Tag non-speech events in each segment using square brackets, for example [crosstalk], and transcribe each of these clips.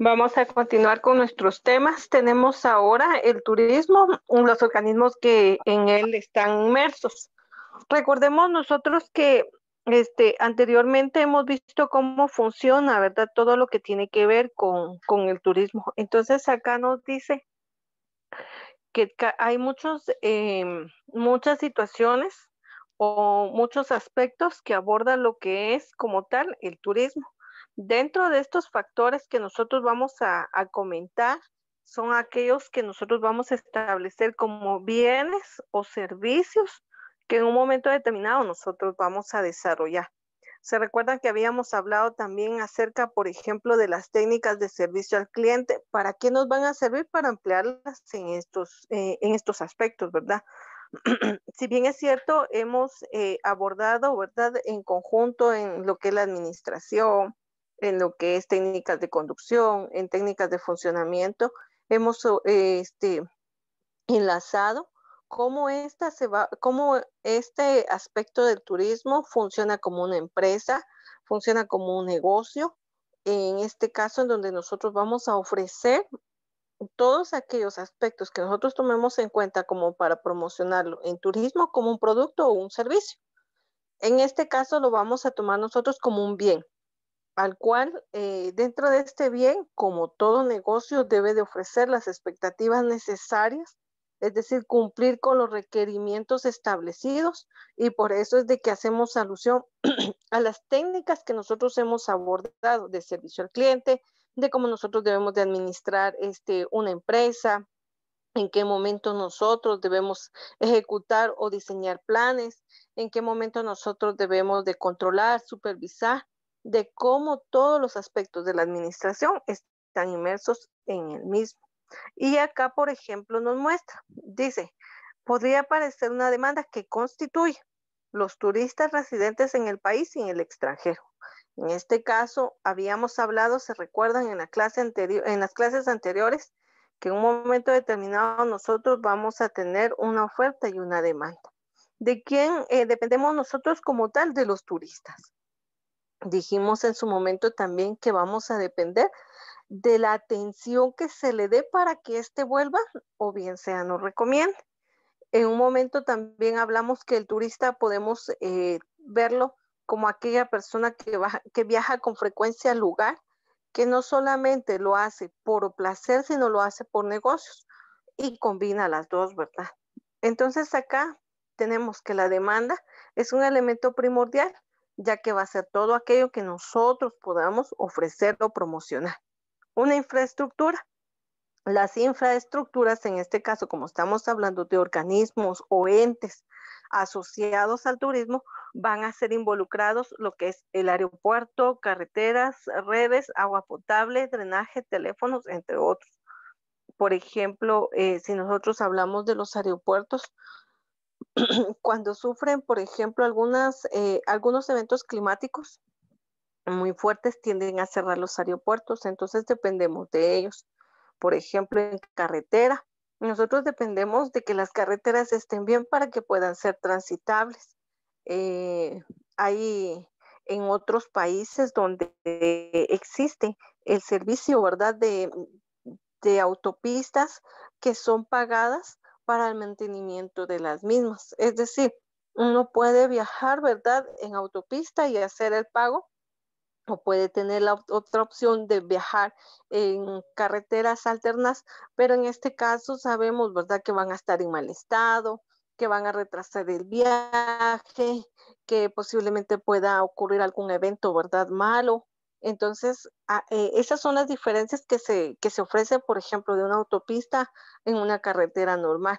Vamos a continuar con nuestros temas. Tenemos ahora el turismo, los organismos que en él están inmersos. Recordemos nosotros que este, anteriormente hemos visto cómo funciona, ¿verdad? Todo lo que tiene que ver con, el turismo. Entonces acá nos dice que hay muchos, em, muchas situaciones o muchos aspectos que abordan lo que es como tal el turismo. Dentro de estos factores que nosotros vamos a, comentar, son aquellos que nosotros vamos a establecer como bienes o servicios que en un momento determinado nosotros vamos a desarrollar. Se recuerdan que habíamos hablado también acerca, por ejemplo, de las técnicas de servicio al cliente. ¿Para qué nos van a servir? Para ampliarlas en estos, eh, aspectos, ¿verdad? [clears throat] si bien es cierto, hemos eh, abordado, ¿verdad? En conjunto en lo que es la administración, en lo que es técnicas de conducción, en técnicas de funcionamiento, hemos este, enlazado cómo, esta se va, cómo este aspecto del turismo funciona como una empresa, funciona como un negocio, en este caso en donde nosotros vamos a ofrecer todos aquellos aspectos que nosotros tomemos en cuenta como para promocionarlo en turismo como un producto o un servicio. En este caso lo vamos a tomar nosotros como un bien, al cual eh, dentro de este bien, como todo negocio, debe de ofrecer las expectativas necesarias, es decir, cumplir con los requerimientos establecidos y por eso es de que hacemos alusión [clears throat] a las técnicas que nosotros hemos abordado de servicio al cliente, de cómo nosotros debemos de administrar este, una empresa, en qué momento nosotros debemos ejecutar o diseñar planes, en qué momento nosotros debemos de controlar, supervisar de cómo todos los aspectos de la administración están inmersos en el mismo. Y acá, por ejemplo, nos muestra, dice, podría aparecer una demanda que constituye los turistas residentes en el país y en el extranjero. En este caso, habíamos hablado, se recuerdan en, la clase en las clases anteriores, que en un momento determinado nosotros vamos a tener una oferta y una demanda. ¿De quién eh, dependemos nosotros como tal? De los turistas dijimos en su momento también que vamos a depender de la atención que se le dé para que éste vuelva o bien sea nos recomiende. En un momento también hablamos que el turista podemos eh, verlo como aquella persona que, que viaja con frecuencia al lugar, que no solamente lo hace por placer, sino lo hace por negocios y combina las dos, ¿verdad? Entonces acá tenemos que la demanda es un elemento primordial ya que va a ser todo aquello que nosotros podamos ofrecer o promocionar. Una infraestructura. Las infraestructuras, en este caso, como estamos hablando de organismos o entes asociados al turismo, van a ser involucrados lo que es el aeropuerto, carreteras, redes, agua potable, drenaje, teléfonos, entre otros. Por ejemplo, eh, si nosotros hablamos de los aeropuertos, [clears throat] cuando sufren, por ejemplo, algunas, eh, algunos eventos climáticos muy fuertes tienden a cerrar los aeropuertos, entonces dependemos de ellos. Por ejemplo, en carretera, nosotros dependemos de que las carreteras estén bien para que puedan ser transitables. Eh, hay en otros países donde existe el servicio, ¿verdad?, de, de autopistas que son pagadas para el mantenimiento de las mismas. Es decir, uno puede viajar, ¿verdad?, en autopista y hacer el pago o puede tener la otra opción de viajar en carreteras alternas, pero en este caso sabemos, ¿verdad?, que van a estar en mal estado, que van a retrasar el viaje, que posiblemente pueda ocurrir algún evento, ¿verdad?, malo entonces, ah, eh, esas son las diferencias que se, que ofrecen, por ejemplo, de una autopista en una carretera normal.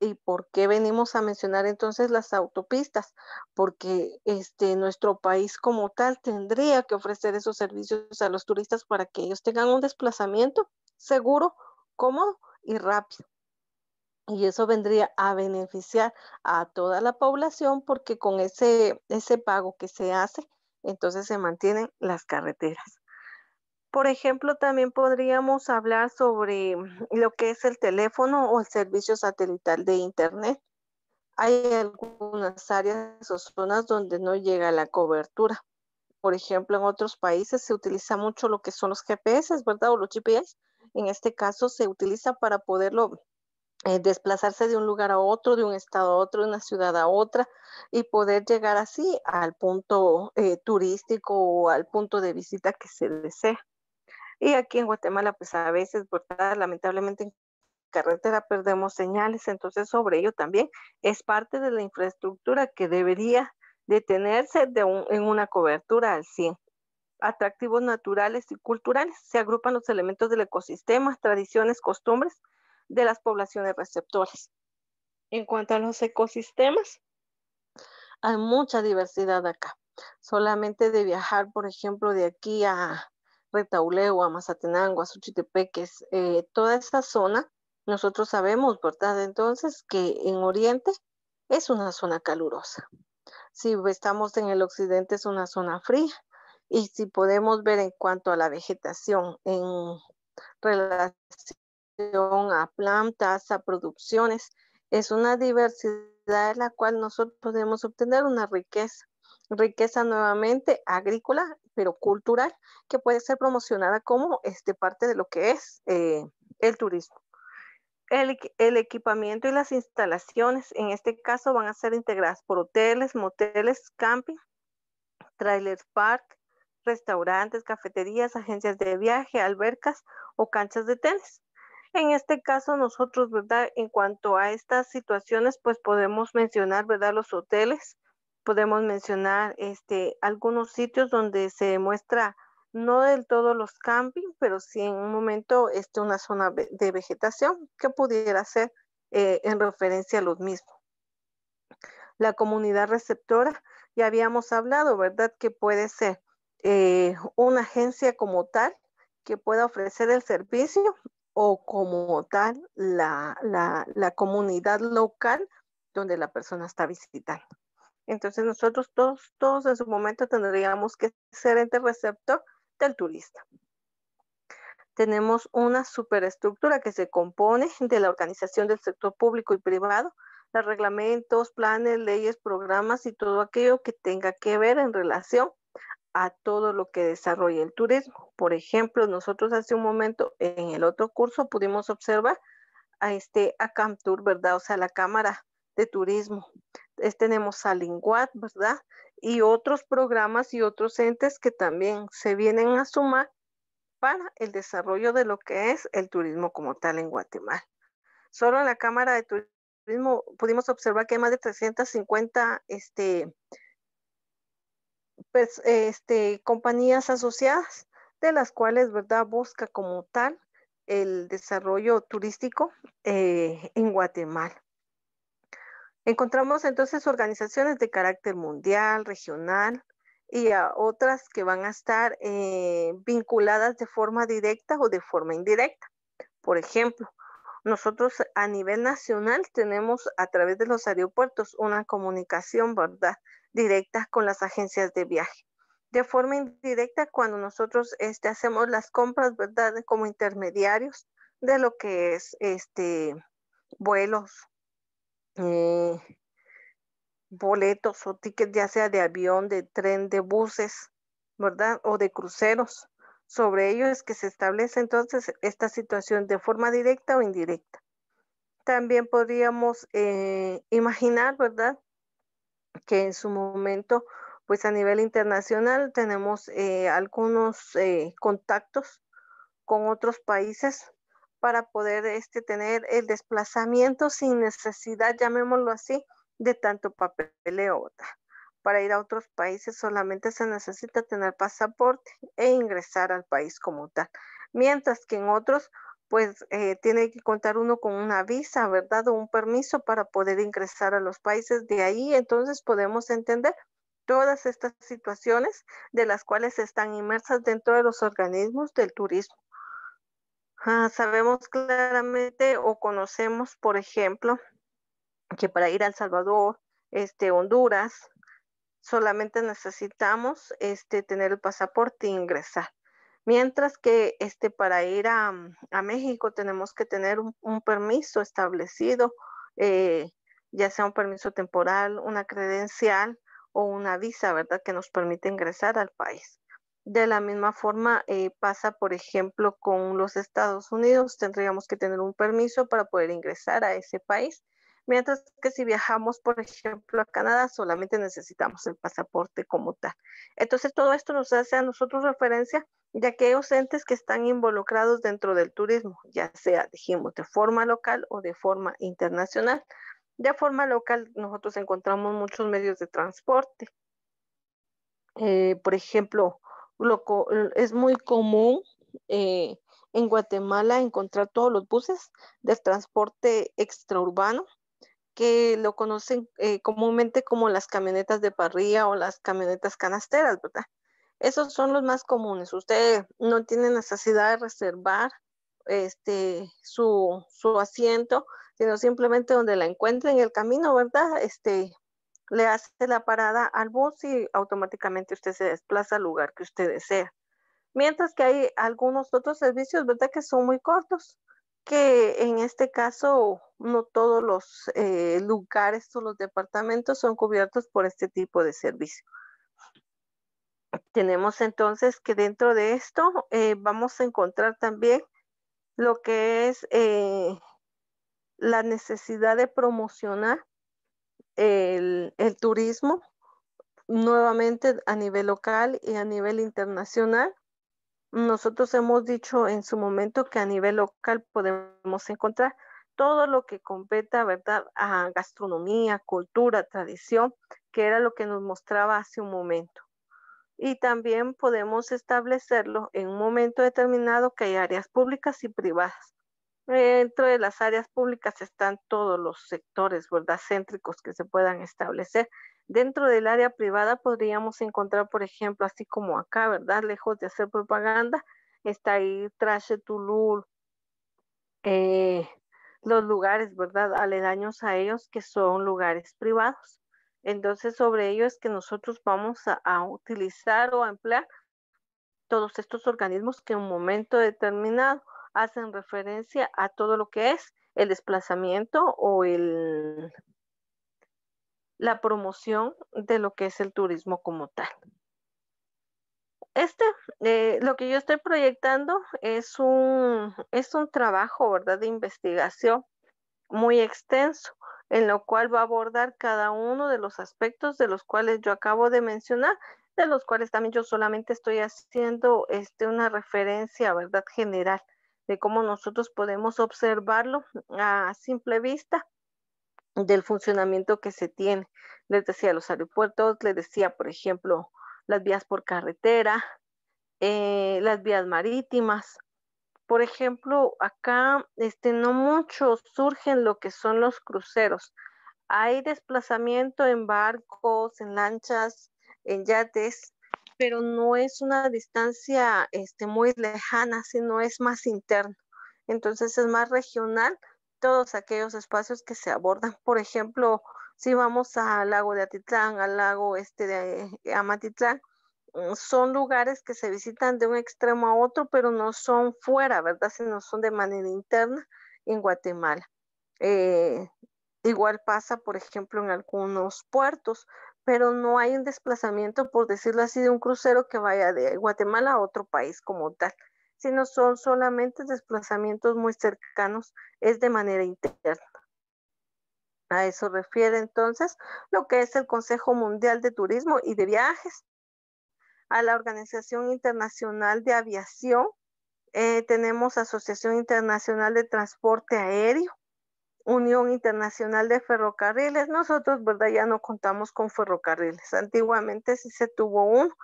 ¿Y por qué venimos a mencionar entonces las autopistas? Porque este, nuestro país como tal tendría que ofrecer esos servicios a los turistas para que ellos tengan un desplazamiento seguro, cómodo y rápido. Y eso vendría a beneficiar a toda la población porque con ese pago que se hace, entonces se mantienen las carreteras. Por ejemplo, también podríamos hablar sobre lo que es el teléfono o el servicio satelital de Internet. Hay algunas áreas o zonas donde no llega la cobertura. Por ejemplo, en otros países se utiliza mucho lo que son los GPS, ¿verdad? O los GPS. En este caso se utiliza para poderlo eh, desplazarse de un lugar a otro, de un estado a otro, de una ciudad a otra, y poder llegar así al punto eh, turístico o al punto de visita que se desea. Y aquí en Guatemala, pues a veces, lamentablemente en carretera perdemos señales, entonces sobre ello también es parte de la infraestructura que debería detenerse en una cobertura al 100 atractivos naturales y culturales. Se agrupan los elementos del ecosistema, tradiciones, costumbres de las poblaciones receptoras. En cuanto a los ecosistemas, hay mucha diversidad acá. Solamente de viajar, por ejemplo, de aquí a Retauleu, a Mazatenango, a Suchitepeques, eh, toda esa zona, nosotros sabemos, por ¿verdad? Entonces, que en Oriente es una zona calurosa. Si estamos en el occidente es una zona fría. Y si podemos ver en cuanto a la vegetación en relación a plantas, a producciones. Es una diversidad en la cual nosotros podemos obtener una riqueza. Riqueza nuevamente agrícola, pero cultural, que puede ser promocionada como este, parte de lo que es eh, el turismo. El, el, equipamiento y las instalaciones, en este caso, van a ser integradas por hoteles, moteles, camping, trailer park, restaurantes, cafeterías, agencias de viaje, albercas o canchas de tenis. En este caso, nosotros, ¿verdad? En cuanto a estas situaciones, pues podemos mencionar, ¿verdad? Los hoteles, podemos mencionar este, algunos sitios donde se muestra no del todo los camping, pero sí en un momento este, una zona de vegetación que pudiera ser eh, en referencia a los mismos. La comunidad receptora, ya habíamos hablado, ¿verdad? Que puede ser eh, una agencia como tal que pueda ofrecer el servicio o como tal la, comunidad local donde la persona está visitando. Entonces nosotros todos, todos en su momento tendríamos que ser ente receptor del turista. Tenemos una superestructura que se compone de la organización del sector público y privado, los reglamentos, planes, leyes, programas y todo aquello que tenga que ver en relación a todo lo que desarrolla el turismo. Por ejemplo, nosotros hace un momento en el otro curso pudimos observar a este a ¿verdad? O sea, la Cámara de Turismo. Es, tenemos a Linguat, ¿verdad? Y otros programas y otros entes que también se vienen a sumar para el desarrollo de lo que es el turismo como tal en Guatemala. Solo en la Cámara de Turismo pudimos observar que hay más de 350 este, pues, este, compañías asociadas, de las cuales, ¿verdad?, busca como tal el desarrollo turístico eh, en Guatemala. Encontramos entonces organizaciones de carácter mundial, regional y a otras que van a estar eh, vinculadas de forma directa o de forma indirecta. Por ejemplo, nosotros a nivel nacional tenemos a través de los aeropuertos una comunicación, ¿verdad? Directa con las agencias de viaje. De forma indirecta, cuando nosotros este, hacemos las compras, ¿verdad? Como intermediarios de lo que es este, vuelos, eh, boletos o tickets, ya sea de avión, de tren, de buses, ¿verdad? O de cruceros sobre ello es que se establece entonces esta situación de forma directa o indirecta. También podríamos eh, imaginar, ¿verdad? Que en su momento, pues a nivel internacional tenemos eh, algunos eh, contactos con otros países para poder este, tener el desplazamiento sin necesidad, llamémoslo así, de tanto papeleo para ir a otros países solamente se necesita tener pasaporte e ingresar al país como tal. Mientras que en otros, pues eh, tiene que contar uno con una visa, ¿verdad? O un permiso para poder ingresar a los países. De ahí entonces podemos entender todas estas situaciones de las cuales están inmersas dentro de los organismos del turismo. Ah, sabemos claramente o conocemos, por ejemplo, que para ir a El Salvador, este, Honduras, solamente necesitamos este, tener el pasaporte e ingresar. Mientras que este, para ir mm, a, México tenemos que tener un, permiso establecido, eh, ya sea un permiso temporal, una credencial o una visa, ¿verdad? Que nos permite ingresar al país. De la misma forma eh, pasa, por ejemplo, con los Estados Unidos. Tendríamos que tener un permiso para poder ingresar a ese país Mientras que si viajamos, por ejemplo, a Canadá, solamente necesitamos el pasaporte como tal. Entonces, todo esto nos hace a nosotros referencia ya que hay entes que están involucrados dentro del turismo, ya sea, dijimos, de forma local o de forma internacional. De forma local, nosotros encontramos muchos medios de transporte. Eh, por ejemplo, es muy común eh, en Guatemala encontrar todos los buses de transporte extraurbano que lo conocen eh, comúnmente como las camionetas de parrilla o las camionetas canasteras, ¿verdad? Esos son los más comunes. Usted no tiene necesidad de reservar este, su, asiento, sino simplemente donde la encuentre en el camino, ¿verdad? Este, le hace la parada al bus y automáticamente usted se desplaza al lugar que usted desea. Mientras que hay algunos otros servicios, ¿verdad? Que son muy cortos que en este caso no todos los eh, lugares, o los departamentos son cubiertos por este tipo de servicio. Tenemos entonces que dentro de esto eh, vamos a encontrar también lo que es eh, la necesidad de promocionar el turismo nuevamente a nivel local y a nivel internacional nosotros hemos dicho en su momento que a nivel local podemos encontrar todo lo que competa, ¿verdad?, a gastronomía, cultura, tradición, que era lo que nos mostraba hace un momento. Y también podemos establecerlo en un momento determinado que hay áreas públicas y privadas eh, dentro de las áreas públicas están todos los sectores, ¿verdad? Céntricos que se puedan establecer. Dentro del área privada podríamos encontrar, por ejemplo, así como acá, ¿verdad? Lejos de hacer propaganda, está ahí Trash, eh, los lugares, ¿verdad? Aledaños a ellos que son lugares privados. Entonces, sobre ello es que nosotros vamos a utilizar o a emplear todos estos organismos que en un momento determinado hacen referencia a todo lo que es el desplazamiento o el, la promoción de lo que es el turismo como tal. Este, eh, lo que yo estoy proyectando es un, es un trabajo, ¿verdad?, de investigación muy extenso, en lo cual va a abordar cada uno de los aspectos de los cuales yo acabo de mencionar, de los cuales también yo solamente estoy haciendo este, una referencia, ¿verdad?, general de cómo nosotros podemos observarlo a simple vista del funcionamiento que se tiene. Les decía los aeropuertos, les decía, por ejemplo, las vías por carretera, eh, las vías marítimas. Por ejemplo, acá este, no mucho surgen lo que son los cruceros. Hay desplazamiento en barcos, en lanchas, en yates, pero no es una distancia este, muy lejana, sino es más interno. Entonces es más regional todos aquellos espacios que se abordan. Por ejemplo, si vamos al lago de Atitlán, al lago este de eh, Amatitlán, mm, son lugares que se visitan de un extremo a otro, pero no son fuera, ¿verdad? Sino son de manera interna en Guatemala. Eh, igual pasa, por ejemplo, en algunos puertos pero no hay un desplazamiento, por decirlo así, de un crucero que vaya de Guatemala a otro país como tal, sino son solamente desplazamientos muy cercanos, es de manera interna. A eso refiere entonces lo que es el Consejo Mundial de Turismo y de Viajes, a la Organización Internacional de Aviación, eh, tenemos Asociación Internacional de Transporte Aéreo, Unión Internacional de Ferrocarriles. Nosotros, ¿verdad? Ya no contamos con ferrocarriles. Antiguamente sí se tuvo uno,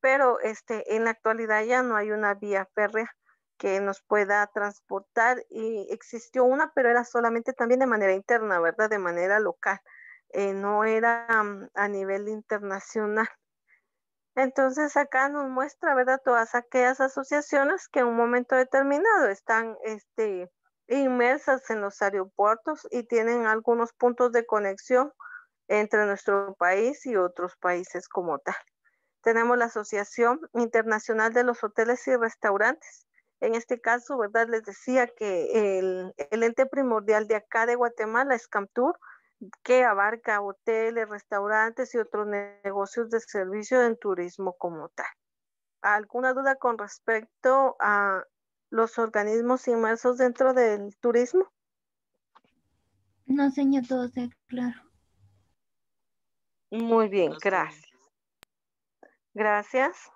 pero este, en la actualidad ya no hay una vía férrea que nos pueda transportar y existió una, pero era solamente también de manera interna, ¿verdad? De manera local. Eh, no era mm, a nivel internacional. Entonces acá nos muestra, ¿verdad? Todas aquellas asociaciones que en un momento determinado están, este, inmersas en los aeropuertos y tienen algunos puntos de conexión entre nuestro país y otros países como tal. Tenemos la Asociación Internacional de los Hoteles y Restaurantes. En este caso, ¿verdad? Les decía que el, el ente primordial de acá de Guatemala es Camtur, que abarca hoteles, restaurantes y otros negocios de servicio en turismo como tal. ¿Alguna duda con respecto a los organismos inmersos dentro del turismo? No, señor, todo está claro. Muy bien, gracias. Gracias.